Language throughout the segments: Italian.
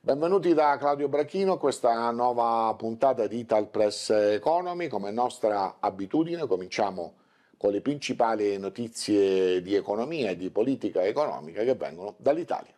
Benvenuti da Claudio Bracchino a questa nuova puntata di Ital Press Economy. Come nostra abitudine cominciamo con le principali notizie di economia e di politica economica che vengono dall'Italia.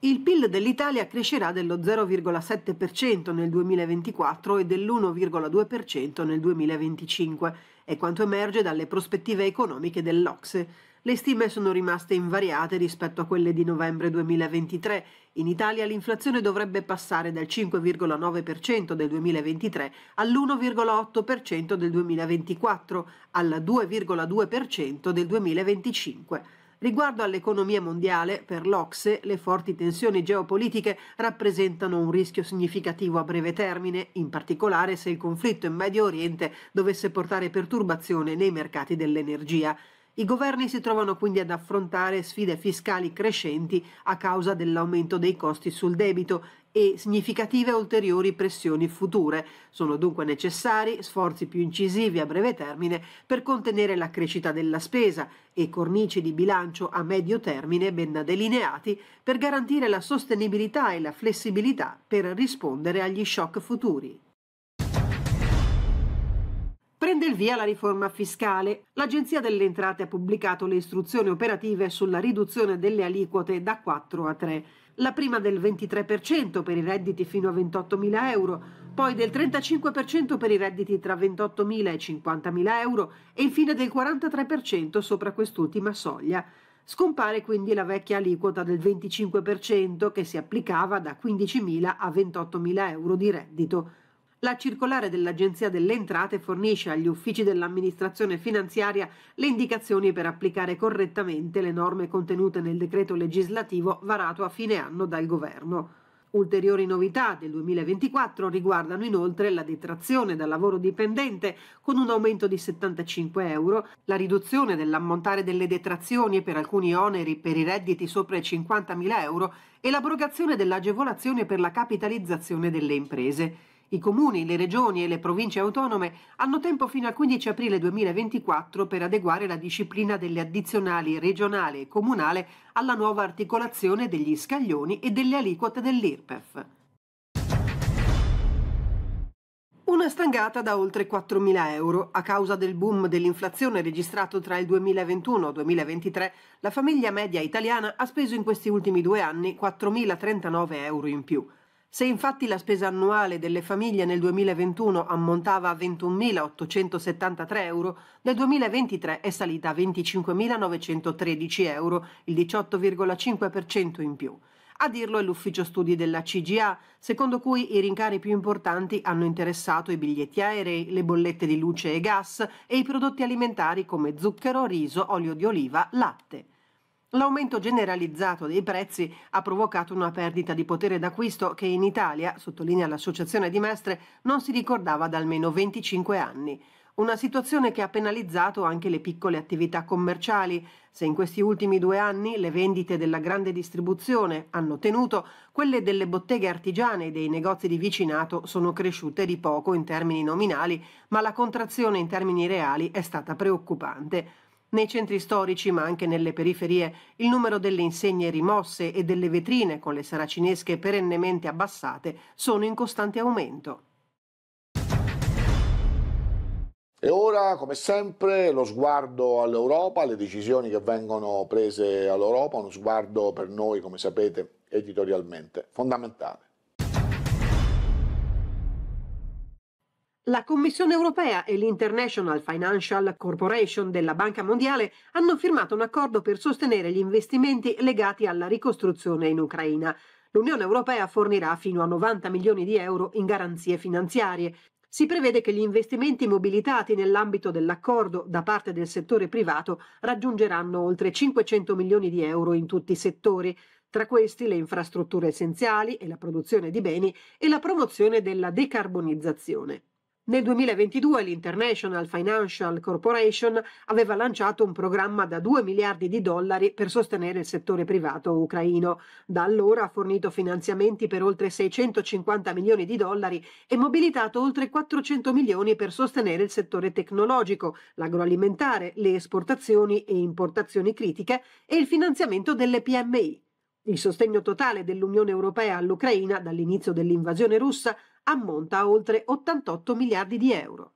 Il PIL dell'Italia crescerà dello 0,7% nel 2024 e dell'1,2% nel 2025, è quanto emerge dalle prospettive economiche dell'Ocse le stime sono rimaste invariate rispetto a quelle di novembre 2023. In Italia l'inflazione dovrebbe passare dal 5,9% del 2023 all'1,8% del 2024, al 2,2% del 2025. Riguardo all'economia mondiale, per l'Ocse le forti tensioni geopolitiche rappresentano un rischio significativo a breve termine, in particolare se il conflitto in Medio Oriente dovesse portare perturbazione nei mercati dell'energia. I governi si trovano quindi ad affrontare sfide fiscali crescenti a causa dell'aumento dei costi sul debito e significative ulteriori pressioni future. Sono dunque necessari sforzi più incisivi a breve termine per contenere la crescita della spesa e cornici di bilancio a medio termine ben delineati per garantire la sostenibilità e la flessibilità per rispondere agli shock futuri. Prende il via la riforma fiscale. L'Agenzia delle Entrate ha pubblicato le istruzioni operative sulla riduzione delle aliquote da 4 a 3. La prima del 23% per i redditi fino a 28.000 euro, poi del 35% per i redditi tra 28.000 e 50.000 euro e infine del 43% sopra quest'ultima soglia. Scompare quindi la vecchia aliquota del 25% che si applicava da 15.000 a 28.000 euro di reddito. La circolare dell'Agenzia delle Entrate fornisce agli uffici dell'amministrazione finanziaria le indicazioni per applicare correttamente le norme contenute nel decreto legislativo varato a fine anno dal Governo. Ulteriori novità del 2024 riguardano inoltre la detrazione dal lavoro dipendente con un aumento di 75 euro, la riduzione dell'ammontare delle detrazioni per alcuni oneri per i redditi sopra i 50.000 euro e l'abrogazione dell'agevolazione per la capitalizzazione delle imprese. I comuni, le regioni e le province autonome hanno tempo fino al 15 aprile 2024 per adeguare la disciplina delle addizionali regionale e comunale alla nuova articolazione degli scaglioni e delle aliquote dell'IRPEF. Una stangata da oltre 4.000 euro. A causa del boom dell'inflazione registrato tra il 2021 e il 2023, la famiglia media italiana ha speso in questi ultimi due anni 4.039 euro in più. Se infatti la spesa annuale delle famiglie nel 2021 ammontava a 21.873 euro, nel 2023 è salita a 25.913 euro, il 18,5% in più. A dirlo è l'ufficio studi della CGA, secondo cui i rincari più importanti hanno interessato i biglietti aerei, le bollette di luce e gas e i prodotti alimentari come zucchero, riso, olio di oliva, latte. L'aumento generalizzato dei prezzi ha provocato una perdita di potere d'acquisto che in Italia, sottolinea l'Associazione di Mestre, non si ricordava da almeno 25 anni. Una situazione che ha penalizzato anche le piccole attività commerciali. Se in questi ultimi due anni le vendite della grande distribuzione hanno tenuto, quelle delle botteghe artigiane e dei negozi di vicinato sono cresciute di poco in termini nominali, ma la contrazione in termini reali è stata preoccupante. Nei centri storici, ma anche nelle periferie, il numero delle insegne rimosse e delle vetrine con le saracinesche perennemente abbassate sono in costante aumento. E ora, come sempre, lo sguardo all'Europa, alle decisioni che vengono prese all'Europa, uno sguardo per noi, come sapete, editorialmente fondamentale. La Commissione europea e l'International Financial Corporation della Banca Mondiale hanno firmato un accordo per sostenere gli investimenti legati alla ricostruzione in Ucraina. L'Unione europea fornirà fino a 90 milioni di euro in garanzie finanziarie. Si prevede che gli investimenti mobilitati nell'ambito dell'accordo da parte del settore privato raggiungeranno oltre 500 milioni di euro in tutti i settori, tra questi le infrastrutture essenziali e la produzione di beni e la promozione della decarbonizzazione. Nel 2022 l'International Financial Corporation aveva lanciato un programma da 2 miliardi di dollari per sostenere il settore privato ucraino. Da allora ha fornito finanziamenti per oltre 650 milioni di dollari e mobilitato oltre 400 milioni per sostenere il settore tecnologico, l'agroalimentare, le esportazioni e importazioni critiche e il finanziamento delle PMI. Il sostegno totale dell'Unione Europea all'Ucraina dall'inizio dell'invasione russa ammonta a oltre 88 miliardi di euro.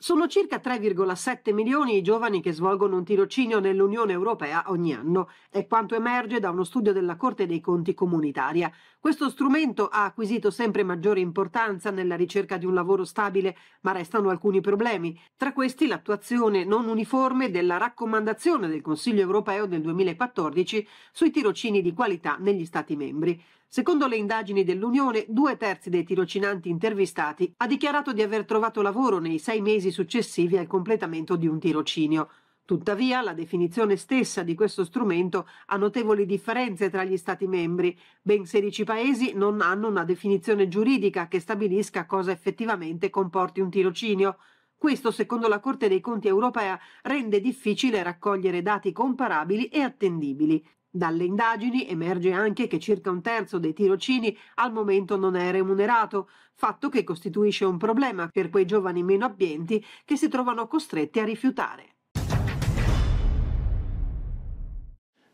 Sono circa 3,7 milioni i giovani che svolgono un tirocinio nell'Unione Europea ogni anno, è quanto emerge da uno studio della Corte dei Conti comunitaria. Questo strumento ha acquisito sempre maggiore importanza nella ricerca di un lavoro stabile, ma restano alcuni problemi, tra questi l'attuazione non uniforme della raccomandazione del Consiglio europeo del 2014 sui tirocini di qualità negli Stati membri. Secondo le indagini dell'Unione, due terzi dei tirocinanti intervistati ha dichiarato di aver trovato lavoro nei sei mesi successivi al completamento di un tirocinio. Tuttavia, la definizione stessa di questo strumento ha notevoli differenze tra gli Stati membri. Ben 16 Paesi non hanno una definizione giuridica che stabilisca cosa effettivamente comporti un tirocinio. Questo, secondo la Corte dei Conti europea, rende difficile raccogliere dati comparabili e attendibili. Dalle indagini emerge anche che circa un terzo dei tirocini al momento non è remunerato, fatto che costituisce un problema per quei giovani meno abbienti che si trovano costretti a rifiutare.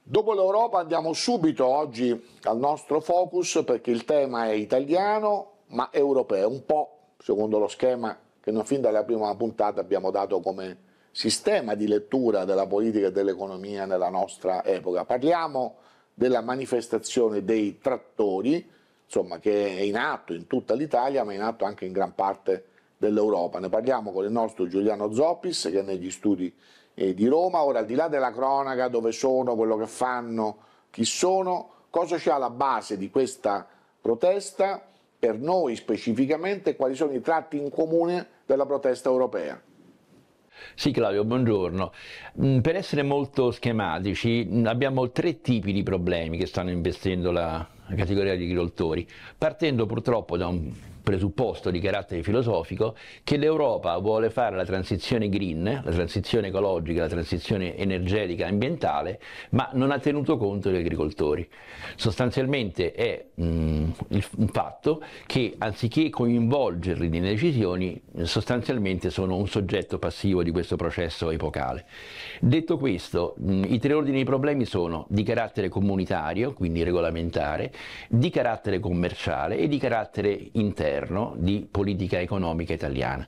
Dopo l'Europa andiamo subito oggi al nostro focus perché il tema è italiano ma europeo, un po' secondo lo schema che non fin dalla prima puntata abbiamo dato come sistema di lettura della politica e dell'economia nella nostra epoca. Parliamo della manifestazione dei trattori, insomma, che è in atto in tutta l'Italia, ma è in atto anche in gran parte dell'Europa. Ne parliamo con il nostro Giuliano Zoppis, che è negli studi eh, di Roma. Ora, al di là della cronaca, dove sono, quello che fanno, chi sono, cosa c'è alla base di questa protesta? Per noi specificamente, quali sono i tratti in comune della protesta europea? Sì Claudio, buongiorno. Mm, per essere molto schematici mm, abbiamo tre tipi di problemi che stanno investendo la categoria di agricoltori, partendo purtroppo da un presupposto di carattere filosofico che l'Europa vuole fare la transizione green, la transizione ecologica, la transizione energetica, ambientale, ma non ha tenuto conto degli agricoltori. Sostanzialmente è mm, il, un fatto che anziché coinvolgerli nelle decisioni, sostanzialmente sono un soggetto passivo di questo processo epocale. Detto questo, mm, i tre ordini di problemi sono di carattere comunitario, quindi regolamentare, di carattere commerciale e di carattere interno governo di politica economica italiana.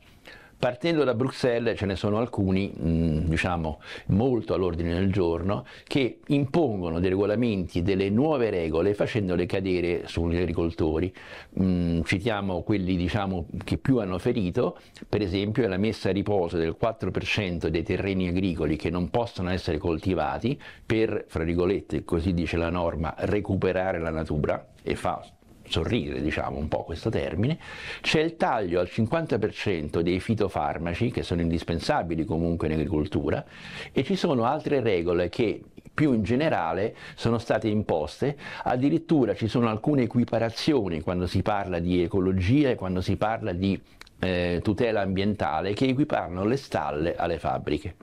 Partendo da Bruxelles ce ne sono alcuni, mm, diciamo molto all'ordine del giorno, che impongono dei regolamenti, delle nuove regole facendole cadere sugli agricoltori. Mm, citiamo quelli diciamo, che più hanno ferito, per esempio è la messa a riposo del 4% dei terreni agricoli che non possono essere coltivati per, fra virgolette, così dice la norma, recuperare la natura e fa sorridere diciamo un po' questo termine, c'è il taglio al 50% dei fitofarmaci che sono indispensabili comunque in agricoltura e ci sono altre regole che più in generale sono state imposte, addirittura ci sono alcune equiparazioni quando si parla di ecologia e quando si parla di eh, tutela ambientale che equiparano le stalle alle fabbriche.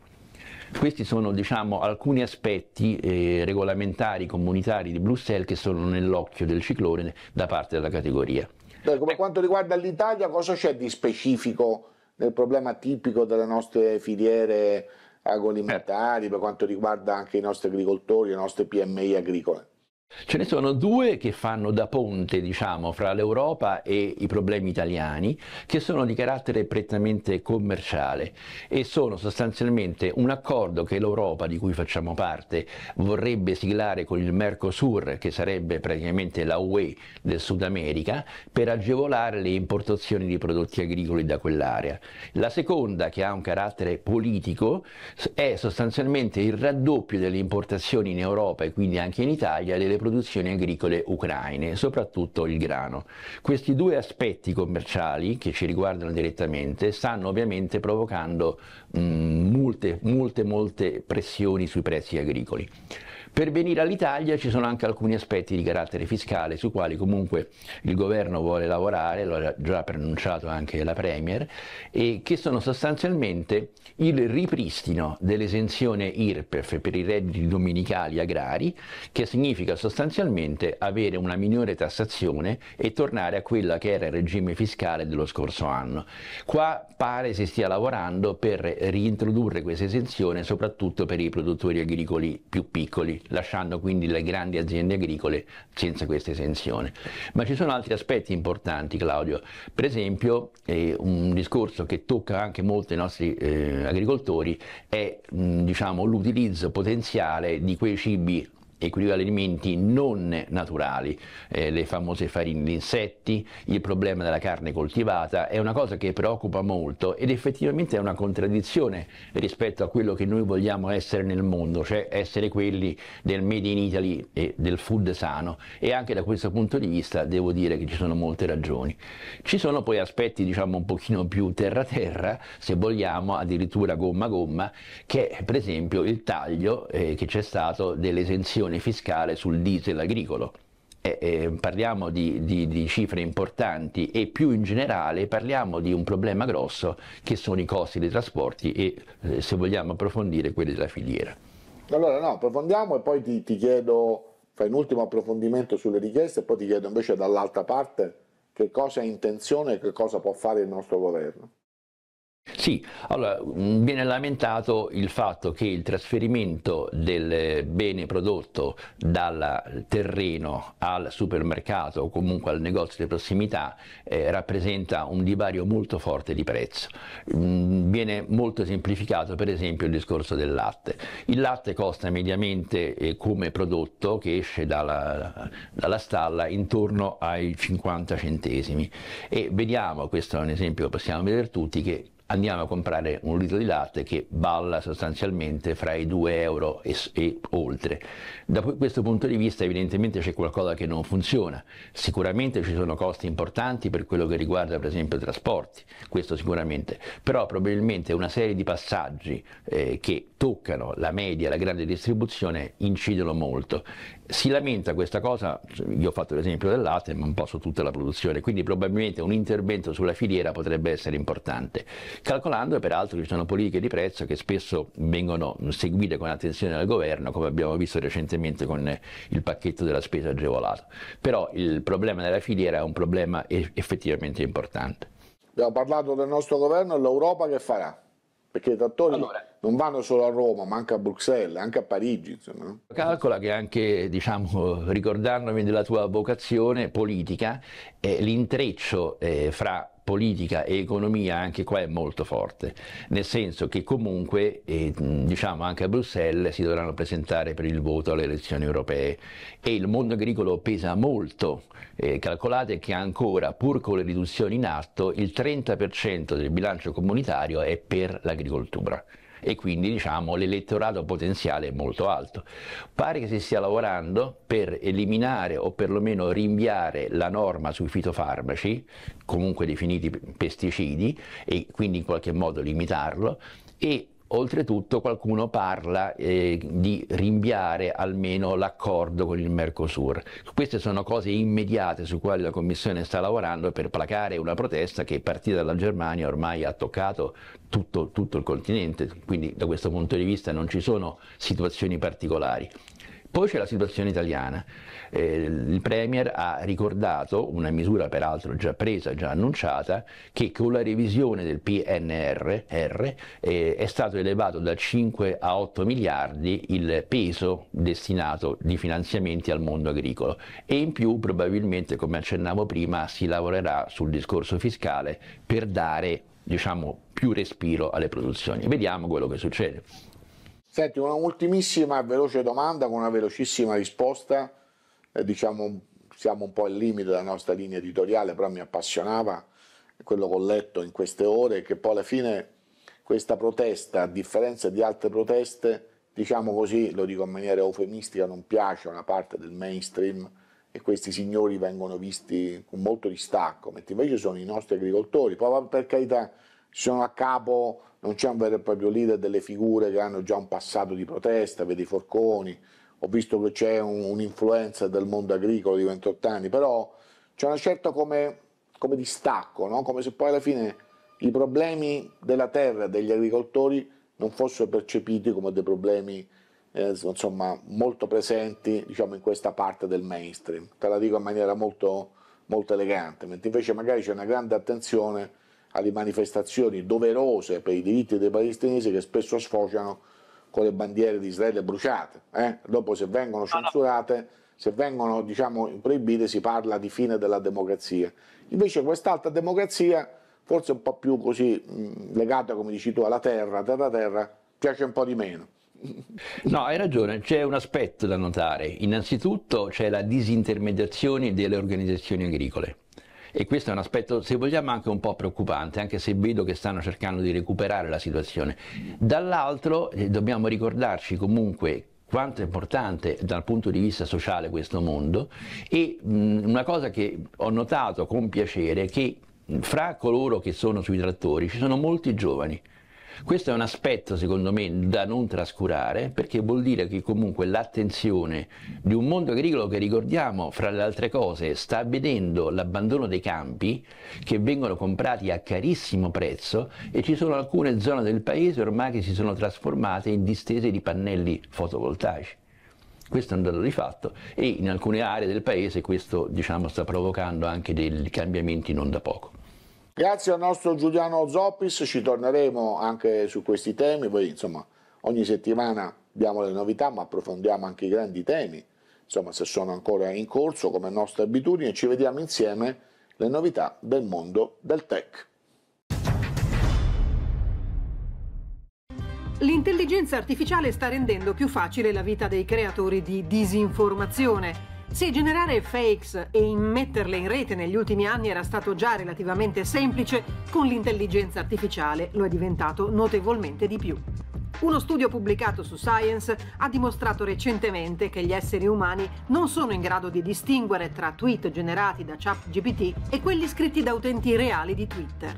Questi sono diciamo, alcuni aspetti eh, regolamentari comunitari di Bruxelles che sono nell'occhio del ciclone da parte della categoria. Beh, come ecco. quanto riguarda l'Italia, cosa c'è di specifico nel problema tipico delle nostre filiere agroalimentari, certo. per quanto riguarda anche i nostri agricoltori, le nostre PMI agricole? Ce ne sono due che fanno da ponte, diciamo, fra l'Europa e i problemi italiani, che sono di carattere prettamente commerciale e sono sostanzialmente un accordo che l'Europa, di cui facciamo parte, vorrebbe siglare con il Mercosur, che sarebbe praticamente la UE del Sud America, per agevolare le importazioni di prodotti agricoli da quell'area. La seconda, che ha un carattere politico, è sostanzialmente il raddoppio delle importazioni in Europa e quindi anche in Italia delle produzioni agricole ucraine, soprattutto il grano. Questi due aspetti commerciali che ci riguardano direttamente stanno ovviamente provocando mh, mm, molte, molte, molte pressioni sui prezzi agricoli. Per venire all'Italia ci sono anche alcuni aspetti di carattere fiscale su quali comunque il governo vuole lavorare, lo ha già pronunciato anche la Premier, e che sono sostanzialmente il ripristino dell'esenzione IRPEF per i redditi domenicali agrari, che significa sostanzialmente avere una minore tassazione e tornare a quella che era il regime fiscale dello scorso anno. Qua pare si stia lavorando per riintrodurre questa esenzione soprattutto per i produttori agricoli più piccoli lasciando quindi le grandi aziende agricole senza questa esenzione. Ma ci sono altri aspetti importanti, Claudio. Per esempio, eh, un discorso che tocca anche molto i nostri eh, agricoltori è diciamo, l'utilizzo potenziale di quei cibi equilibrio di alimenti non naturali, eh, le famose farine di insetti, il problema della carne coltivata, è una cosa che preoccupa molto ed effettivamente è una contraddizione rispetto a quello che noi vogliamo essere nel mondo, cioè essere quelli del made in Italy e del food sano e anche da questo punto di vista devo dire che ci sono molte ragioni. Ci sono poi aspetti diciamo un pochino più terra terra, se vogliamo addirittura gomma gomma, che è per esempio il taglio eh, che c'è stato dell'esenzione agevolazione fiscale sul diesel agricolo. Eh, eh, parliamo di, di, di, cifre importanti e più in generale parliamo di un problema grosso che sono i costi dei trasporti e eh, se vogliamo approfondire quelli della filiera. Allora no, approfondiamo e poi ti, ti chiedo, fai un ultimo approfondimento sulle richieste e poi ti chiedo invece dall'altra parte che cosa ha intenzione e che cosa può fare il nostro governo. Sì, allora mm, viene lamentato il fatto che il trasferimento del bene prodotto dal eh, terreno al supermercato o comunque al negozio di prossimità eh, rappresenta un divario molto forte di prezzo. Mm, viene molto semplificato per esempio il discorso del latte. Il latte costa mediamente eh, come prodotto che esce dalla, dalla stalla intorno ai 50 centesimi e vediamo, questo è un esempio che possiamo vedere tutti, che andiamo a comprare un litro di latte che balla sostanzialmente fra i 2 euro e, e oltre. Da questo punto di vista evidentemente c'è qualcosa che non funziona, sicuramente ci sono costi importanti per quello che riguarda per esempio i trasporti, questo sicuramente, però probabilmente una serie di passaggi eh, che toccano la media, la grande distribuzione, incidono molto. Si lamenta questa cosa, io ho fatto l'esempio del latte, ma un po' su tutta la produzione, quindi probabilmente un intervento sulla filiera potrebbe essere importante, calcolando peraltro che ci sono politiche di prezzo che spesso vengono seguite con attenzione dal governo, come abbiamo visto recentemente con il pacchetto della spesa agevolata. Però il problema della filiera è un problema effettivamente importante. Abbiamo parlato del nostro governo e l'Europa che farà? perché i trattori allora, non vanno solo a Roma, ma anche a Bruxelles, anche a Parigi. Insomma, Calcola che anche diciamo, ricordandomi della tua vocazione politica, eh, l'intreccio eh, fra politica e economia anche qua è molto forte, nel senso che comunque eh, diciamo anche a Bruxelles si dovranno presentare per il voto alle elezioni europee e il mondo agricolo pesa molto, eh, calcolate che ancora pur con le riduzioni in atto il 30% del bilancio comunitario è per l'agricoltura e quindi diciamo, l'elettorato potenziale è molto alto. Pare che si stia lavorando per eliminare o perlomeno rinviare la norma sui fitofarmaci, comunque definiti pesticidi, e quindi in qualche modo limitarlo, e Oltretutto qualcuno parla eh, di rinviare almeno l'accordo con il Mercosur. Queste sono cose immediate su quali la Commissione sta lavorando per placare una protesta che partita dalla Germania ormai ha toccato tutto, tutto il continente, quindi da questo punto di vista non ci sono situazioni particolari. Poi c'è la situazione italiana. Eh, il Premier ha ricordato una misura peraltro già presa, già annunciata, che con la revisione del PNR R, eh, è stato elevato da 5 a 8 miliardi il peso destinato di finanziamenti al mondo agricolo e in più probabilmente, come accennavo prima, si lavorerà sul discorso fiscale per dare diciamo, più respiro alle produzioni. Vediamo quello che succede. Senti, una ultimissima veloce domanda con una velocissima risposta, eh, diciamo siamo un po' al limite della nostra linea editoriale, però mi appassionava quello che ho letto in queste ore, che poi alla fine questa protesta, a differenza di altre proteste, diciamo così, lo dico in maniera eufemistica, non piace a una parte del mainstream e questi signori vengono visti con molto distacco, mentre invece sono i nostri agricoltori, poi per carità sono a capo non c'è un vero e proprio leader delle figure che hanno già un passato di protesta, vedi Forconi, ho visto che c'è un'influenza del mondo agricolo di 28 anni, però c'è una certa come, come distacco, no? come se poi alla fine i problemi della terra, degli agricoltori, non fossero percepiti come dei problemi eh, insomma, molto presenti diciamo, in questa parte del mainstream. Te la dico in maniera molto, molto elegante, mentre invece magari c'è una grande attenzione alle manifestazioni doverose per i diritti dei palestinesi che spesso sfociano con le bandiere di Israele bruciate. Eh? Dopo se vengono censurate, se vengono diciamo, proibite si parla di fine della democrazia. Invece quest'altra democrazia, forse un po' più così mh, legata, come dici tu, alla terra, terra terra, piace un po' di meno. No, hai ragione, c'è un aspetto da notare. Innanzitutto c'è la disintermediazione delle organizzazioni agricole e questo è un aspetto, se vogliamo, anche un po' preoccupante, anche se vedo che stanno cercando di recuperare la situazione. Dall'altro eh, dobbiamo ricordarci comunque quanto è importante dal punto di vista sociale questo mondo e mh, una cosa che ho notato con piacere è che fra coloro che sono sui trattori ci sono molti giovani questo è un aspetto, secondo me, da non trascurare, perché vuol dire che comunque l'attenzione di un mondo agricolo che ricordiamo, fra le altre cose, sta vedendo l'abbandono dei campi che vengono comprati a carissimo prezzo e ci sono alcune zone del paese ormai che si sono trasformate in distese di pannelli fotovoltaici. Questo è un dato di fatto e in alcune aree del paese questo diciamo, sta provocando anche dei cambiamenti non da poco. Grazie al nostro Giuliano Zoppis, ci torneremo anche su questi temi, poi insomma ogni settimana diamo le novità ma approfondiamo anche i grandi temi, insomma se sono ancora in corso come nostra abitudine, ci vediamo insieme le novità del mondo del tech. L'intelligenza artificiale sta rendendo più facile la vita dei creatori di disinformazione sì, generare fakes e immetterle in rete negli ultimi anni era stato già relativamente semplice, con l'intelligenza artificiale lo è diventato notevolmente di più. Uno studio pubblicato su Science ha dimostrato recentemente che gli esseri umani non sono in grado di distinguere tra tweet generati da ChatGPT e quelli scritti da utenti reali di Twitter.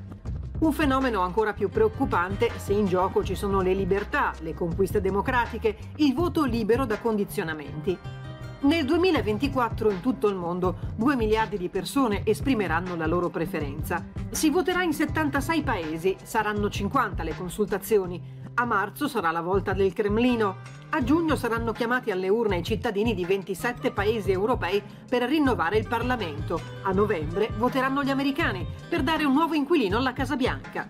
Un fenomeno ancora più preoccupante se in gioco ci sono le libertà, le conquiste democratiche, il voto libero da condizionamenti. Nel 2024 in tutto il mondo 2 miliardi di persone esprimeranno la loro preferenza. Si voterà in 76 paesi, saranno 50 le consultazioni. A marzo sarà la volta del Cremlino. A giugno saranno chiamati alle urne i cittadini di 27 paesi europei per rinnovare il Parlamento. A novembre voteranno gli americani per dare un nuovo inquilino alla Casa Bianca.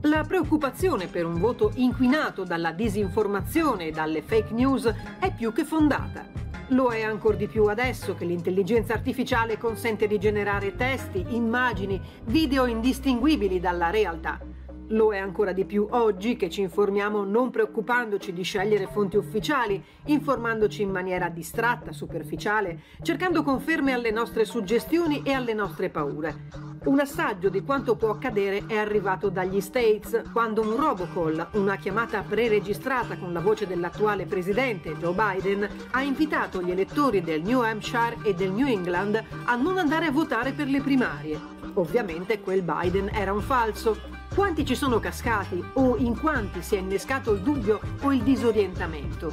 La preoccupazione per un voto inquinato dalla disinformazione e dalle fake news è più che fondata. Lo è ancora di più adesso che l'intelligenza artificiale consente di generare testi, immagini, video indistinguibili dalla realtà. Lo è ancora di più oggi che ci informiamo non preoccupandoci di scegliere fonti ufficiali, informandoci in maniera distratta, superficiale, cercando conferme alle nostre suggestioni e alle nostre paure. Un assaggio di quanto può accadere è arrivato dagli States quando un robocall, una chiamata preregistrata con la voce dell'attuale presidente Joe Biden, ha invitato gli elettori del New Hampshire e del New England a non andare a votare per le primarie. Ovviamente quel Biden era un falso, quanti ci sono cascati o in quanti si è innescato il dubbio o il disorientamento?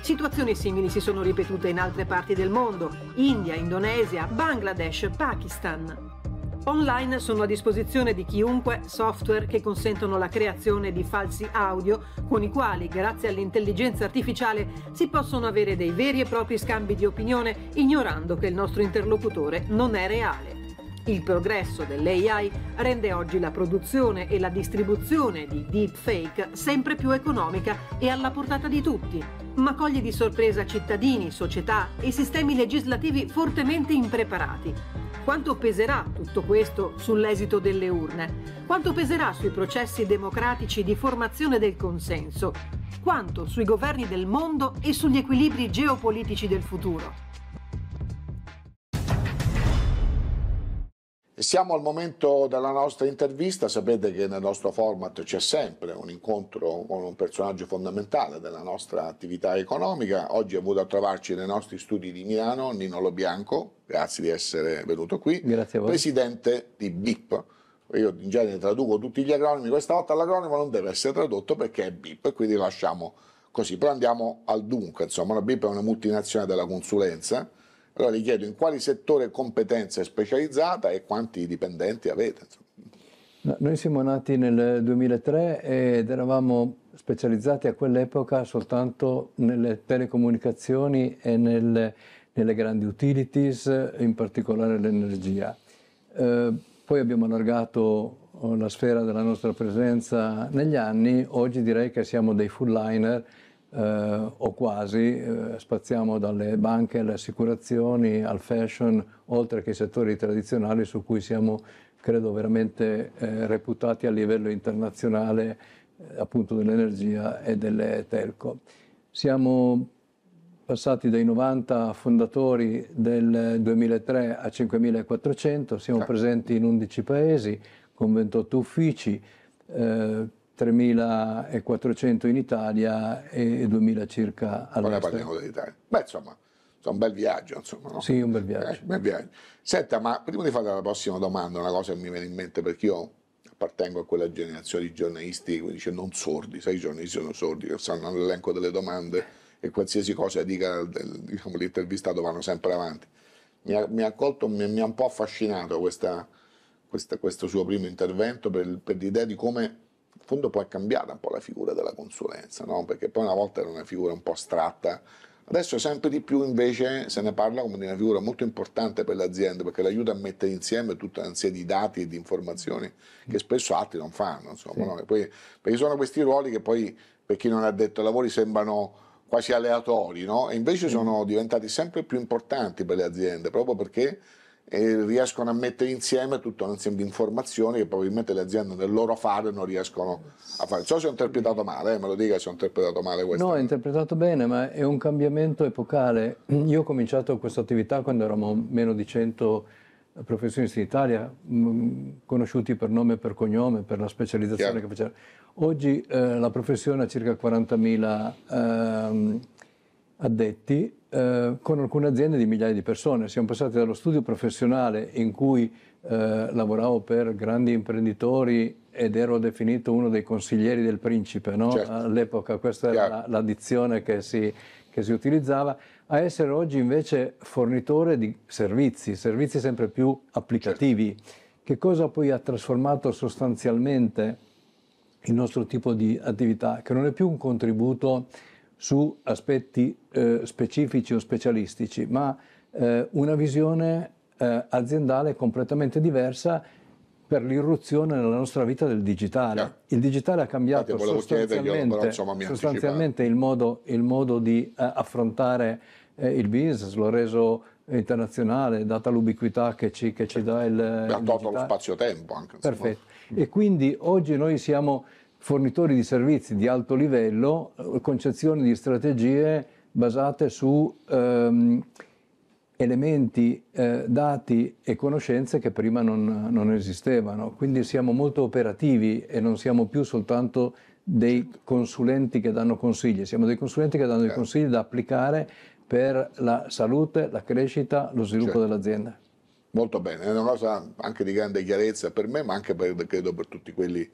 Situazioni simili si sono ripetute in altre parti del mondo, India, Indonesia, Bangladesh, Pakistan. Online sono a disposizione di chiunque software che consentono la creazione di falsi audio con i quali, grazie all'intelligenza artificiale, si possono avere dei veri e propri scambi di opinione ignorando che il nostro interlocutore non è reale. Il progresso dell'AI rende oggi la produzione e la distribuzione di deepfake sempre più economica e alla portata di tutti, ma coglie di sorpresa cittadini, società e sistemi legislativi fortemente impreparati. Quanto peserà tutto questo sull'esito delle urne? Quanto peserà sui processi democratici di formazione del consenso? Quanto sui governi del mondo e sugli equilibri geopolitici del futuro? Siamo al momento della nostra intervista, sapete che nel nostro format c'è sempre un incontro con un personaggio fondamentale della nostra attività economica. Oggi è venuto a trovarci nei nostri studi di Milano Nino Lo Bianco, grazie di essere venuto qui, presidente di BIP. Io in genere traduco tutti gli acronimi, questa volta l'acronimo non deve essere tradotto perché è BIP e quindi lasciamo così. Però andiamo al dunque, insomma, la BIP è una multinazionale della consulenza allora gli chiedo in quali settore competenza è specializzata e quanti dipendenti avete. No, noi siamo nati nel 2003 ed eravamo specializzati a quell'epoca soltanto nelle telecomunicazioni e nel, nelle grandi utilities, in particolare l'energia. Eh, poi abbiamo allargato eh, la sfera della nostra presenza negli anni, oggi direi che siamo dei full liner eh, o quasi, eh, spaziamo dalle banche alle assicurazioni al fashion, oltre che ai settori tradizionali su cui siamo, credo, veramente eh, reputati a livello internazionale, eh, appunto dell'energia e delle telco. Siamo passati dai 90 fondatori del 2003 a 5.400, siamo certo. presenti in 11 paesi con 28 uffici. Eh, 3.400 in Italia e 2.000 circa all'estero. Ora parliamo dell'Italia. Beh, insomma, un bel viaggio, insomma. No? Sì, un bel viaggio. Eh, bel viaggio. Senta, ma prima di fare la prossima domanda, una cosa che mi viene in mente, perché io appartengo a quella generazione di giornalisti quindi dice non sordi, sai i giornalisti sono sordi, che stanno all'elenco delle domande e qualsiasi cosa dica diciamo, l'intervistato vanno sempre avanti. Mi ha, mi ha colto, mi, mi, ha un po' affascinato questa, questa, questo suo primo intervento per, per l'idea di come in fondo poi è cambiata un po' la figura della consulenza, no? perché poi una volta era una figura un po' astratta, adesso sempre di più invece se ne parla come di una figura molto importante per l'azienda, perché l'aiuta a mettere insieme tutta una serie di dati e di informazioni che spesso altri non fanno, insomma, sì. no? poi, perché sono questi ruoli che poi per chi non ha detto lavori sembrano quasi aleatori, no? e invece sono diventati sempre più importanti per le aziende, proprio perché e riescono a mettere insieme tutto un insieme di informazioni che probabilmente le aziende nel loro fare non riescono a fare. So se ho interpretato male, eh, me lo dica se ho interpretato male questo. No, ho interpretato bene, ma è un cambiamento epocale. Io ho cominciato questa attività quando eravamo meno di 100 professionisti in Italia, mm, conosciuti per nome e per cognome, per la specializzazione Chiaro. che facevano. Oggi eh, la professione ha circa 40.000 eh, addetti eh, con alcune aziende di migliaia di persone. Siamo passati dallo studio professionale in cui eh, lavoravo per grandi imprenditori ed ero definito uno dei consiglieri del principe no? certo. all'epoca, questa era la, la dizione che si, che si utilizzava, a essere oggi invece fornitore di servizi, servizi sempre più applicativi. Certo. Che cosa poi ha trasformato sostanzialmente il nostro tipo di attività? Che non è più un contributo su aspetti eh, specifici o specialistici, ma eh, una visione eh, aziendale completamente diversa per l'irruzione nella nostra vita del digitale. Yeah. Il digitale ha cambiato Infatti, sostanzialmente, però, insomma, sostanzialmente il, modo, il, modo, di eh, affrontare eh, il business, l'ho reso internazionale, data l'ubiquità che ci, che ci dà il... Ha tolto lo spazio-tempo anche. Insomma. Perfetto. E quindi oggi noi siamo fornitori di servizi di alto livello, eh, concezioni di strategie basate su ehm, elementi, eh, dati e conoscenze che prima non, non, esistevano. Quindi siamo molto operativi e non siamo più soltanto dei consulenti che danno consigli, siamo dei consulenti che danno certo. dei consigli da applicare per la salute, la crescita, lo sviluppo certo. dell'azienda. Molto bene, è una cosa anche di grande chiarezza per me, ma anche per, credo per tutti quelli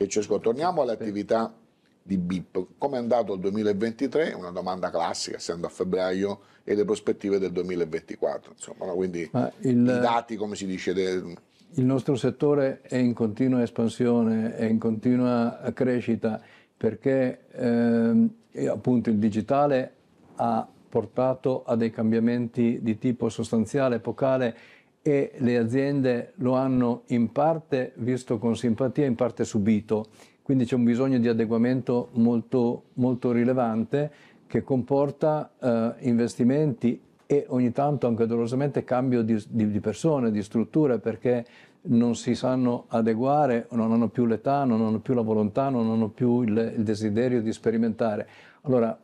che ci ascolta. Torniamo all'attività di BIP. Come è andato il 2023? Una domanda classica, essendo a febbraio, e le prospettive del 2024. Insomma, no? quindi il, i dati, come si dice... Del... Il nostro settore è in continua espansione, è in continua crescita, perché ehm, appunto il digitale ha portato a dei cambiamenti di tipo sostanziale, epocale, e le aziende lo hanno in parte visto con simpatia, in parte subito. Quindi c'è un bisogno di adeguamento molto, molto rilevante che comporta eh, investimenti e ogni tanto anche dolorosamente cambio di, di, di, persone, di strutture, perché non si sanno adeguare, non hanno più l'età, non hanno più la volontà, non hanno più il, il desiderio di sperimentare. Allora,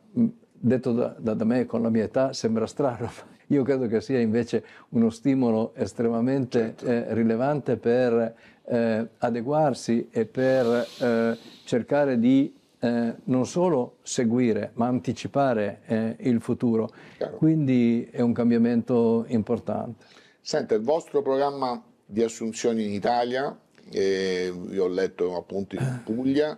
detto da, da, da me con la mia età, sembra strano, io credo che sia invece uno stimolo estremamente certo. eh, rilevante per eh, adeguarsi e per eh, cercare di eh, non solo seguire, ma anticipare eh, il futuro. Chiaro. Quindi è un cambiamento importante. Senta, il vostro programma di assunzioni in Italia, eh, io ho letto appunto in Puglia,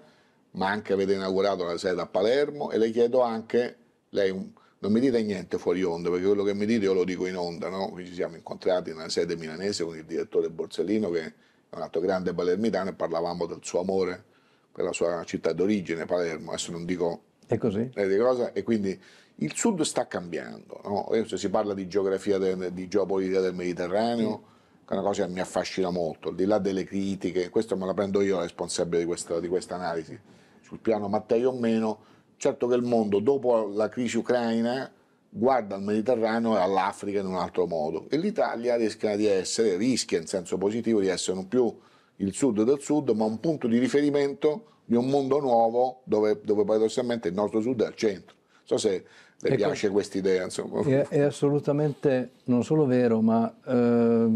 ma anche avete inaugurato la sede a Palermo e le chiedo anche, lei un, non mi dite niente fuori onda, perché quello che mi dite io lo dico in onda, no? Qui ci siamo incontrati nella sede milanese con il direttore Borsellino, che è un altro grande palermitano, e parlavamo del suo amore per la sua città d'origine, Palermo, adesso non dico... È così. Eh, cosa, e quindi il sud sta cambiando, no? Adesso eh, si parla di geografia, del, di geopolitica del Mediterraneo, mm. che è una cosa che mi affascina molto, al di là delle critiche, questo me la prendo io responsabile di questa, di questa analisi, sul piano Matteo o meno Certo che il mondo, dopo la crisi ucraina, guarda al Mediterraneo e all'Africa in un altro modo e l'Italia rischia di essere, rischia in senso positivo di essere non più il sud del sud, ma un punto di riferimento di un mondo nuovo dove, dove paradossalmente il nostro sud è al centro. Non so se le ecco, piace questa idea. È, è, assolutamente non solo vero, ma eh,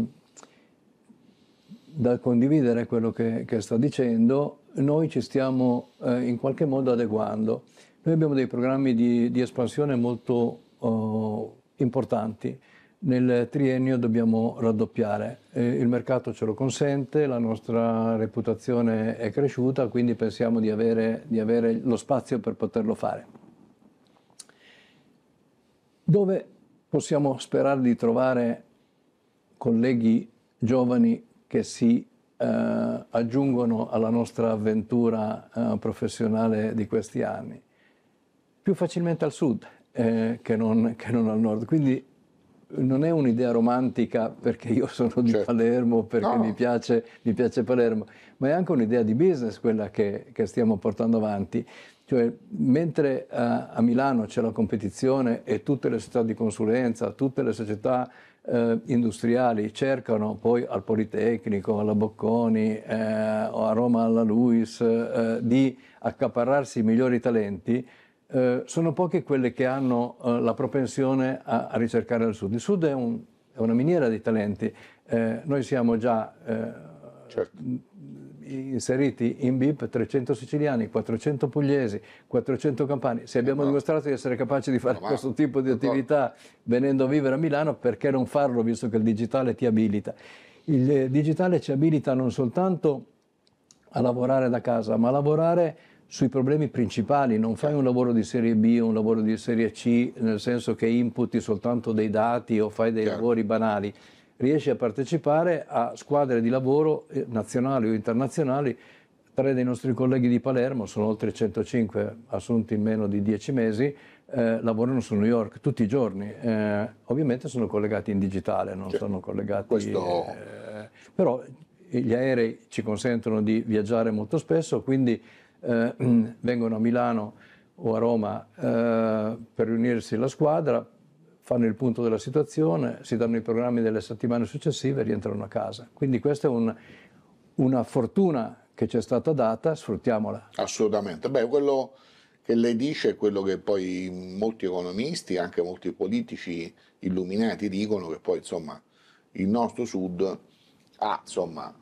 da condividere quello che, che sta dicendo, noi ci stiamo eh, in qualche modo adeguando. Noi abbiamo dei programmi di, di espansione molto uh, importanti. Nel triennio dobbiamo raddoppiare, eh, il mercato ce lo consente, la nostra reputazione è cresciuta, quindi pensiamo di avere, di avere lo spazio per poterlo fare. Dove possiamo sperare di trovare colleghi giovani che si eh, aggiungono alla nostra avventura eh, professionale di questi anni? più facilmente al sud eh, che, non, che, non, al nord. Quindi non è un'idea romantica perché io sono di certo. Palermo, perché no. mi, piace, mi, piace, Palermo, ma è anche un'idea di business quella che, che stiamo portando avanti. Cioè, mentre a, a Milano c'è la competizione e tutte le società di consulenza, tutte le società eh, industriali cercano poi al Politecnico, alla Bocconi eh, o a Roma alla Luis eh, di accaparrarsi i migliori talenti, eh, sono poche quelle che hanno eh, la propensione a, a, ricercare al Sud. Il Sud è, un, è una miniera di talenti. Eh, noi siamo già eh, certo. inseriti in BIP 300 siciliani, 400 pugliesi, 400 campani. Se abbiamo no. Ecco. dimostrato di essere capaci di fare no, questo tipo di attività venendo a vivere a Milano, perché non farlo visto che il digitale ti abilita? Il eh, digitale ci abilita non soltanto a lavorare da casa, ma a lavorare sui problemi principali, non fai un lavoro di serie B o un lavoro di serie C, nel senso che inputi soltanto dei dati o fai dei Chiaro. lavori banali, riesci a partecipare a squadre di lavoro eh, nazionali o internazionali. Tre dei nostri colleghi di Palermo, sono oltre 105 assunti in meno di 10 mesi, eh, lavorano su New York tutti i giorni. Eh, ovviamente sono collegati in digitale, non cioè, sono collegati... Questo... Eh, però gli aerei ci consentono di viaggiare molto spesso, quindi eh, mm, vengono a Milano o a Roma eh, per riunirsi la squadra, fanno il punto della situazione, si danno i programmi delle settimane successive e rientrano a casa. Quindi questa è un, una fortuna che ci è stata data, sfruttiamola. Assolutamente. Beh, quello che lei dice è quello che poi molti economisti, anche molti politici illuminati dicono che poi insomma il nostro sud ha insomma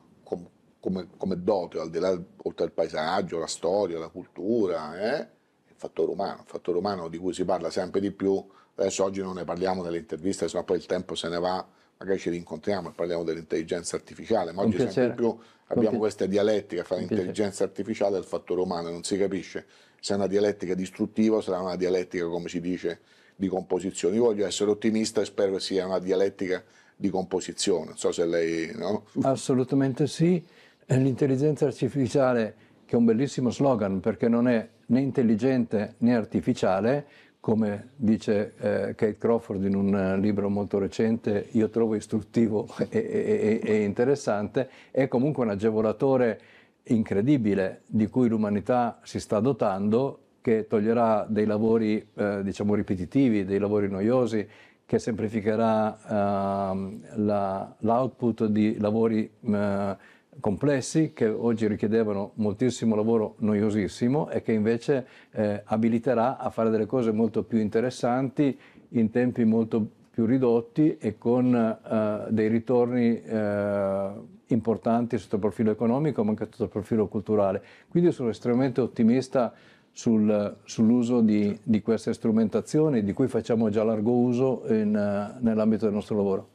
come, come dote, al di là, oltre al paesaggio, la storia, la cultura, eh? il fattore umano, il fattore umano di cui si parla sempre di più, adesso oggi non ne parliamo nelle interviste, se no poi il tempo se ne va, magari ci rincontriamo e parliamo dell'intelligenza artificiale, ma oggi sempre più abbiamo questa dialettica fra l'intelligenza artificiale e il fattore umano, non si capisce se è una dialettica distruttiva o se è una dialettica, come si dice, di composizione. Io voglio essere ottimista e spero che sia una dialettica di composizione, non so se lei... No? Assolutamente sì. L'intelligenza artificiale, che è un bellissimo slogan perché non è né intelligente né artificiale, come dice eh, Kate Crawford in un eh, libro molto recente, io trovo istruttivo e, e, e interessante, è comunque un agevolatore incredibile di cui l'umanità si sta dotando, che toglierà dei lavori eh, diciamo ripetitivi, dei lavori noiosi, che semplificherà eh, la, l'output di lavori eh, complessi che oggi richiedevano moltissimo lavoro noiosissimo e che invece eh, abiliterà a fare delle cose molto più interessanti in tempi molto più ridotti e con eh, dei ritorni eh, importanti sotto il profilo economico ma anche sotto il profilo culturale. Quindi sono estremamente ottimista sul, sull'uso di, di, queste strumentazioni di cui facciamo già largo uso in, nell'ambito del nostro lavoro.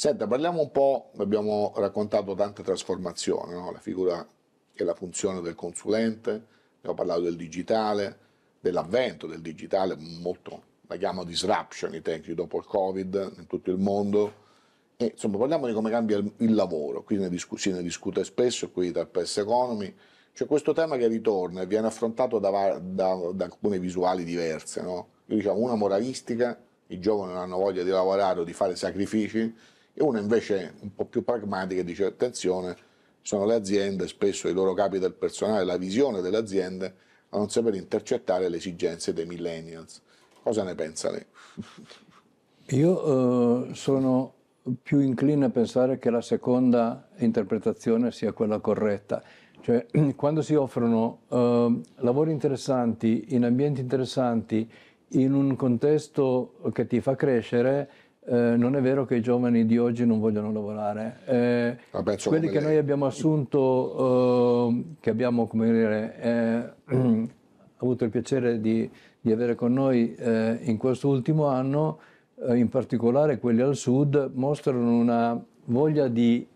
Senta, parliamo un po', abbiamo raccontato tante trasformazioni, no? la figura e la funzione del consulente, abbiamo parlato del digitale, dell'avvento del digitale, molto, la chiamo disruption i tempi dopo il Covid in tutto il mondo. E, insomma, parliamo di come cambia il, il lavoro, qui ne discu- ne discute spesso, qui dal PS Economy, c'è questo tema che ritorna e viene affrontato da, da, da alcune visuali diverse. No? Io diciamo una moralistica, i giovani non hanno voglia di lavorare o di fare sacrifici, e una invece un po' più pragmatica dice attenzione, sono le aziende, spesso i loro capi del personale, la visione delle aziende a non saper intercettare le esigenze dei millennials. Cosa ne pensa lei? Io eh, sono più incline a pensare che la seconda interpretazione sia quella corretta. Cioè, quando si offrono eh, lavori interessanti, in ambienti interessanti, in un contesto che ti fa crescere, eh, non è vero che i giovani di oggi non vogliono lavorare. Eh, ah, quelli che lei. noi abbiamo assunto, eh, che abbiamo come dire, eh, avuto il piacere di, di avere con noi eh, in quest'ultimo anno, in particolare quelli al sud, mostrano una voglia di,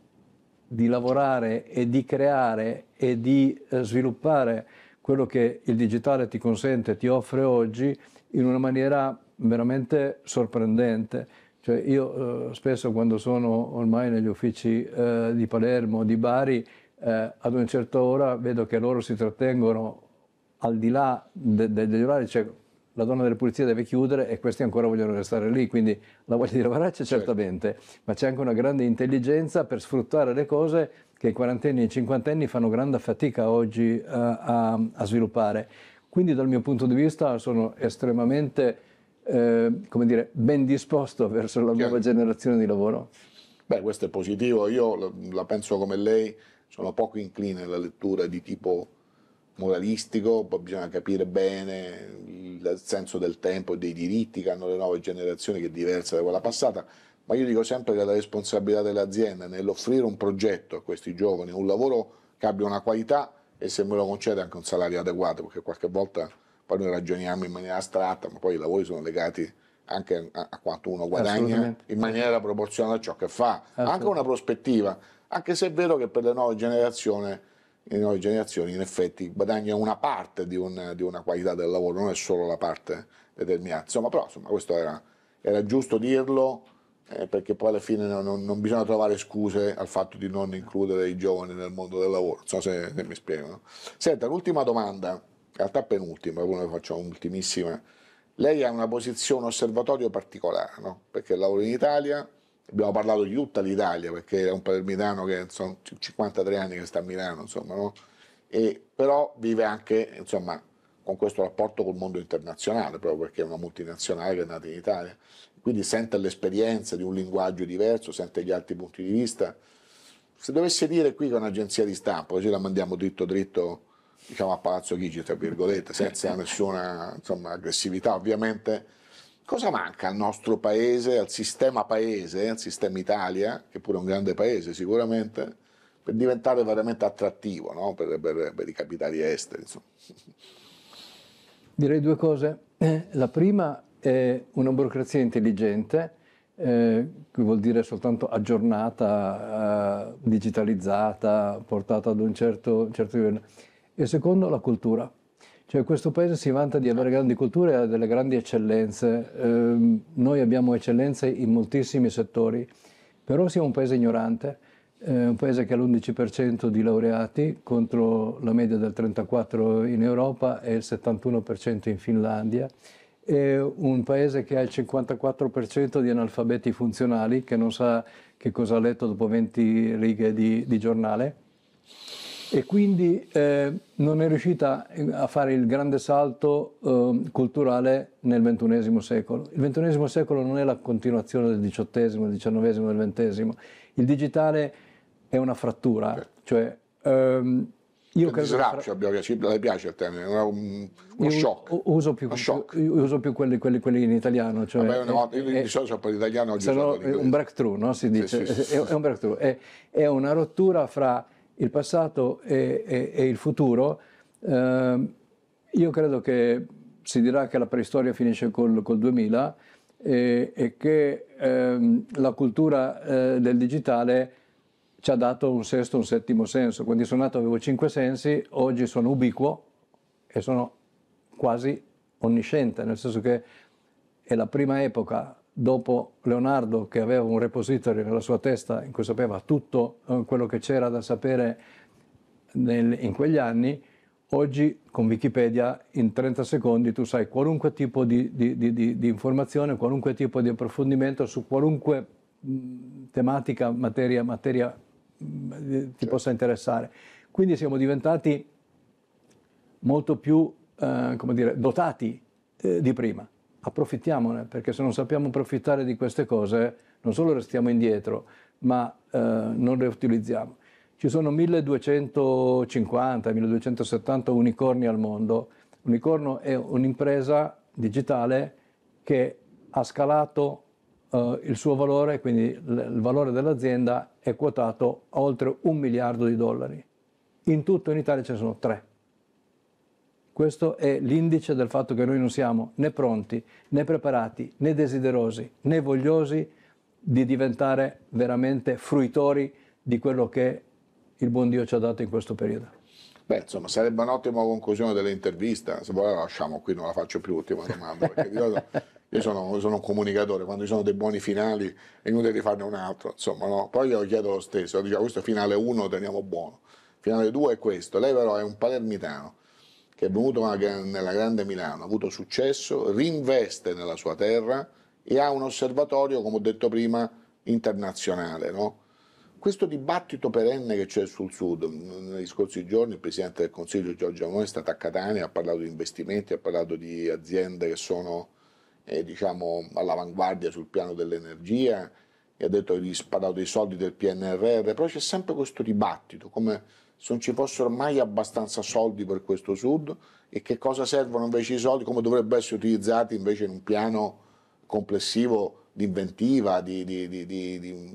di lavorare e di creare e di sviluppare quello che il digitale ti consente, ti offre oggi in una maniera veramente sorprendente. Cioè io eh, spesso quando sono ormai negli uffici eh, di Palermo, di Bari, eh, ad una certa ora vedo che loro si trattengono al di là de, de, degli orari, cioè la donna delle pulizie deve chiudere e questi ancora vogliono restare lì, quindi la voglia di lavorare c'è certo. certamente, ma c'è anche una grande intelligenza per sfruttare le cose che i quarantenni e i cinquantenni fanno grande fatica oggi a, eh, a, a sviluppare. Quindi dal mio punto di vista sono estremamente eh, come dire, ben disposto verso la nuova generazione di lavoro? Beh, questo è positivo, io la penso come lei, sono poco incline alla lettura di tipo moralistico, poi bisogna capire bene il senso del tempo e dei diritti che hanno le nuove generazioni che è diversa da quella passata, ma io dico sempre che la responsabilità dell'azienda nell'offrire un progetto a questi giovani, un lavoro che abbia una qualità e se me lo concede anche un salario adeguato, perché qualche volta poi noi ragioniamo in maniera astratta, ma poi i lavori sono legati anche a, quanto uno guadagna in maniera proporzionale a ciò che fa, anche una prospettiva, anche se è vero che per le nuove generazioni, le nuove generazioni in effetti guadagna una parte di, un, di, una qualità del lavoro, non è solo la parte determinata. Insomma, però insomma, questo era, era giusto dirlo. Eh, perché poi alla fine non, non, bisogna trovare scuse al fatto di non includere i giovani nel mondo del lavoro, non so se, se mi spiego. No? Senta, l'ultima domanda, in realtà penultima, poi ne facciamo un'ultimissima. Lei ha una posizione osservatorio particolare, no? perché lavora in Italia, abbiamo parlato di tutta l'Italia, perché è un palermitano che sono 53 anni che sta a Milano, insomma, no? e, però vive anche insomma, con questo rapporto col mondo internazionale, proprio perché è una multinazionale che è nata in Italia, quindi sente l'esperienza di un linguaggio diverso, sente gli altri punti di vista. Se dovesse dire qui che è un'agenzia di stampa, così la mandiamo dritto dritto diciamo, a Palazzo Chigi, tra virgolette, senza certo. nessuna insomma, aggressività ovviamente. Cosa manca al nostro paese, al sistema paese, al sistema Italia, che pure è un grande paese sicuramente, per diventare veramente attrattivo no? per, per, per, i capitali esteri? Insomma. Direi due cose. Eh, la prima è una burocrazia intelligente, eh, vuol dire soltanto aggiornata, eh, digitalizzata, portata ad un certo, certo livello e secondo, la cultura. Cioè, questo paese si vanta di avere grandi culture e ha delle grandi eccellenze. Eh, noi abbiamo eccellenze in moltissimi settori, però siamo un paese ignorante, eh, un paese che ha l'11% di laureati contro la media del 34% in Europa e il 71% in Finlandia. È un paese che ha il 54% di analfabeti funzionali, che non sa che cosa ha letto dopo 20 righe di, di giornale e quindi eh, non è riuscita a fare il grande salto eh, culturale nel XXI secolo. Il XXI secolo non è la continuazione del XVIII, del XIX, del XX. Il digitale è una frattura, certo. cioè... Ehm, io credo disruption, fra... ci piace il termine, uno, uno shock. Uso più, uno shock. Uso più quelli, quelli, quelli, in italiano. Cioè, Vabbè, una eh, volta, io eh, di solito per l'italiano oggi sono un breakthrough, no? si dice. Sì, sì, sì, è, è, un breakthrough, è, è una rottura fra il passato e, e, e il futuro, eh, io credo che si dirà che la preistoria finisce col, col 2000 e, e che ehm, la cultura eh, del digitale ci ha dato un sesto, un settimo senso. Quando sono nato avevo cinque sensi, oggi sono ubiquo e sono quasi onnisciente, nel senso che è la prima epoca dopo Leonardo che aveva un repository nella sua testa in cui sapeva tutto eh, quello che c'era da sapere nel, in quegli anni, oggi con Wikipedia in 30 secondi tu sai qualunque tipo di, di, di, di informazione, qualunque tipo di approfondimento su qualunque mm, tematica, materia, materia mm, eh, ti certo. possa interessare. Quindi siamo diventati molto più eh, dire, dotati eh, di prima approfittiamone, perché se non sappiamo approfittare di queste cose non solo restiamo indietro, ma eh, non le utilizziamo. Ci sono 1250-1270 unicorni al mondo. Unicorno è un'impresa digitale che ha scalato eh, il suo valore, quindi il valore dell'azienda è quotato a oltre un miliardo di dollari. In tutto in Italia ce ne sono tre. Questo è l'indice del fatto che noi non siamo né pronti, né preparati, né desiderosi, né vogliosi di diventare veramente fruitori di quello che il buon Dio ci ha dato in questo periodo. Beh, insomma, sarebbe un'ottima conclusione dell'intervista. Se vuoi la lasciamo qui, non la faccio più l'ultima domanda. Perché io, sono, sono, un comunicatore, quando ci sono dei buoni finali è inutile farne un altro. Insomma, no? Poi io chiedo lo stesso, diciamo, questo finale 1 lo teniamo buono. Finale 2 è questo. Lei però è un palermitano che è venuto nella Grande Milano, ha avuto successo, rinveste nella sua terra e ha un osservatorio, come ho detto prima, internazionale. No? Questo dibattito perenne che c'è sul Sud, mm, negli scorsi giorni il Presidente del Consiglio Giorgio Meloni è stato a Catania, ha parlato di investimenti, ha parlato di aziende che sono eh, diciamo, all'avanguardia sul piano dell'energia, e ha detto che gli sparato dei soldi del PNRR, però c'è sempre questo dibattito, come se non ci fossero mai abbastanza soldi per questo Sud e che cosa servono invece i soldi, come dovrebbero essere utilizzati invece in un piano complessivo di inventiva, di, di, di,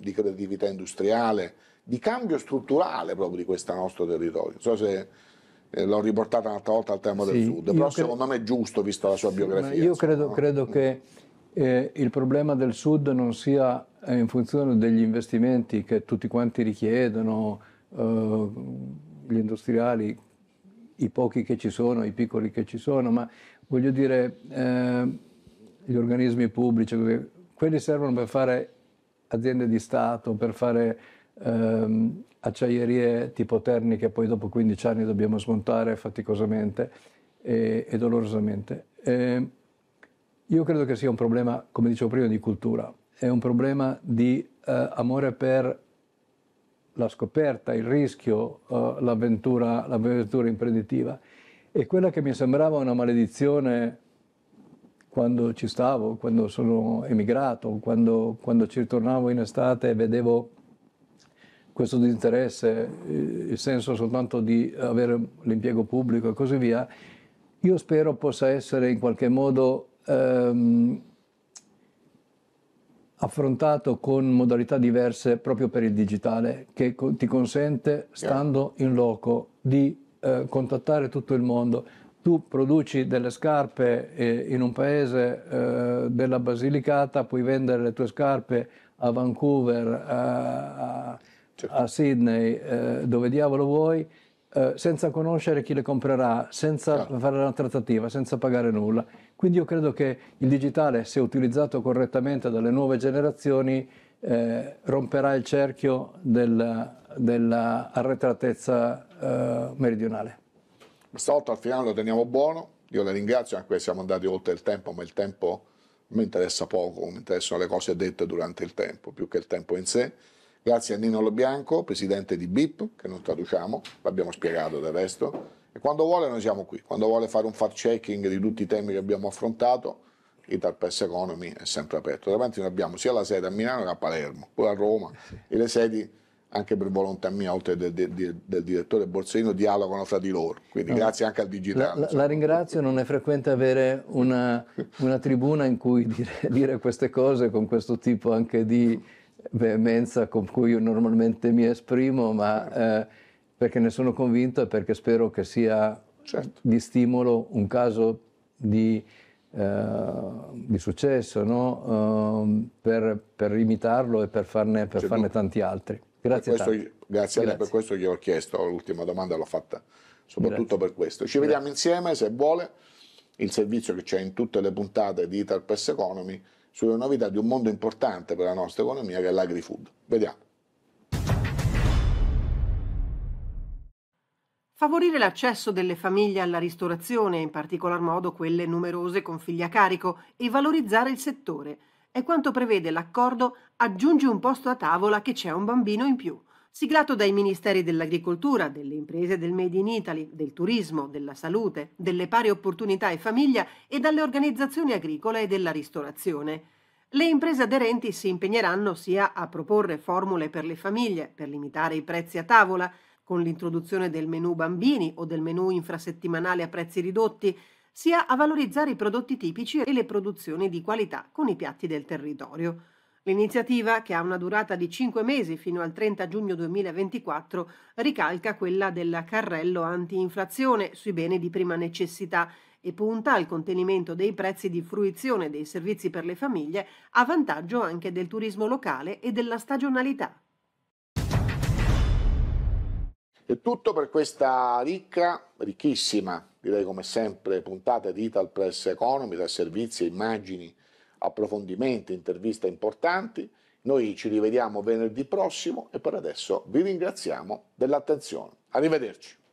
di creatività industriale, di cambio strutturale proprio di questo nostro territorio. Non so se eh, l'ho riportata un'altra volta al tema sì, del Sud, però secondo me è giusto, vista la sua sì, biografia. Io credo, credo che eh, il problema del Sud non sia eh, in funzione degli investimenti che tutti quanti richiedono, eh, gli industriali, i pochi che ci sono, i piccoli che ci sono, ma voglio dire eh, gli organismi pubblici, quelli servono per fare aziende di Stato, per fare ehm, acciaierie tipo Terni che poi dopo 15 anni dobbiamo smontare faticosamente e, e dolorosamente. E eh, io credo che sia un problema, come dicevo prima, di cultura, è un problema di eh, amore per la scoperta, il rischio, eh, l'avventura, l'avventura imprenditiva. E quella che mi sembrava una maledizione quando ci stavo, quando sono emigrato, quando, quando ci ritornavo in estate e vedevo questo disinteresse, eh, il senso soltanto di avere l'impiego pubblico e così via, io spero possa essere in qualche modo ehm, affrontato con modalità diverse proprio per il digitale, che ti consente, stando in loco, di eh, contattare tutto il mondo. Tu produci delle scarpe eh, in un paese eh, della Basilicata, puoi vendere le tue scarpe a Vancouver, eh, a, certo. a Sydney, eh, dove diavolo vuoi, eh, senza conoscere chi le comprerà, senza fare una trattativa, senza pagare nulla. Quindi io credo che il digitale, se utilizzato correttamente dalle nuove generazioni, eh, romperà il cerchio del, dell'arretratezza eh, meridionale. Stavolta al finale lo teniamo buono, io la ringrazio anche se siamo andati oltre il tempo, ma il tempo mi interessa poco, mi interessano le cose dette durante il tempo, più che il tempo in sé. Grazie a Nino Lobianco, presidente di BIP, che non traduciamo, l'abbiamo spiegato del resto e quando vuole noi siamo qui, quando vuole fare un fact checking di tutti i temi che abbiamo affrontato, Italpest Economy è sempre aperto. Veramente noi abbiamo sia la sede a Milano che a Palermo, poi a Roma, eh sì. e le sedi anche per volontà mia, oltre del, del, del direttore Borsellino, dialogano fra di loro. Quindi no. grazie anche al digitale. La, la, la, ringrazio, non è frequente avere una, una tribuna in cui dire, dire, queste cose con questo tipo anche di veemenza con cui io normalmente mi esprimo, ma... Eh, perché ne sono convinto e perché spero che sia certo. di stimolo un caso di, eh, di successo no? um, per, per, imitarlo e per farne, per farne tanti altri. Grazie, questo, grazie, grazie a lei per questo gli ho chiesto, l'ultima domanda l'ho fatta soprattutto grazie. per questo. Ci vediamo insieme se vuole il servizio che c'è in tutte le puntate di Italpest Economy sulle novità di un mondo importante per la nostra economia che è l'agri-food. Vediamo. favorire l'accesso delle famiglie alla ristorazione, in particolar modo quelle numerose con figli a carico, e valorizzare il settore. È quanto prevede l'accordo Aggiungi un posto a tavola che c'è un bambino in più, siglato dai Ministeri dell'Agricoltura, delle imprese del Made in Italy, del turismo, della salute, delle pari opportunità e famiglia e dalle organizzazioni agricole e della ristorazione. Le imprese aderenti si impegneranno sia a proporre formule per le famiglie, per limitare i prezzi a tavola, con l'introduzione del menù bambini o del menù infrasettimanale a prezzi ridotti, sia a valorizzare i prodotti tipici e le produzioni di qualità con i piatti del territorio. L'iniziativa, che ha una durata di 5 mesi fino al 30 giugno 2024, ricalca quella del carrello anti-inflazione sui beni di prima necessità e punta al contenimento dei prezzi di fruizione dei servizi per le famiglie a vantaggio anche del turismo locale e della stagionalità. È tutto per questa ricca, ricchissima, direi come sempre, puntata di Ital Press Economy, da servizi, immagini, approfondimenti, interviste importanti. Noi ci rivediamo venerdì prossimo e per adesso vi ringraziamo dell'attenzione. Arrivederci.